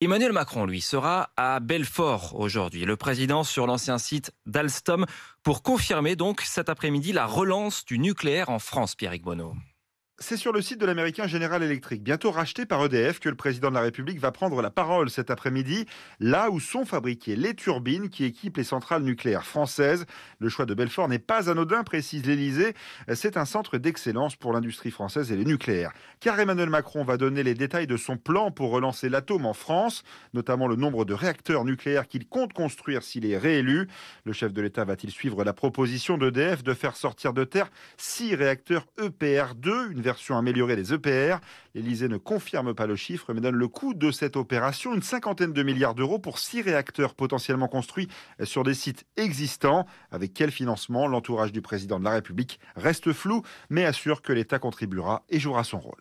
Emmanuel Macron, lui, sera à Belfort aujourd'hui. Le président sur l'ancien site d'Alstom pour confirmer donc cet après-midi la relance du nucléaire en France, Pierre Bonneau. C'est sur le site de l'américain General Electric, bientôt racheté par EDF, que le président de la République va prendre la parole cet après-midi, là où sont fabriquées les turbines qui équipent les centrales nucléaires françaises. Le choix de Belfort n'est pas anodin, précise l'Elysée. C'est un centre d'excellence pour l'industrie française et les nucléaires. Car Emmanuel Macron va donner les détails de son plan pour relancer l'atome en France, notamment le nombre de réacteurs nucléaires qu'il compte construire s'il est réélu. Le chef de l'État va-t-il suivre la proposition d'EDF de faire sortir de terre six réacteurs EPR2, une version améliorée des EPR. L'Elysée ne confirme pas le chiffre, mais donne le coût de cette opération, une cinquantaine de milliards d'euros pour six réacteurs potentiellement construits sur des sites existants. Avec quel financement L'entourage du président de la République reste flou, mais assure que l'État contribuera et jouera son rôle.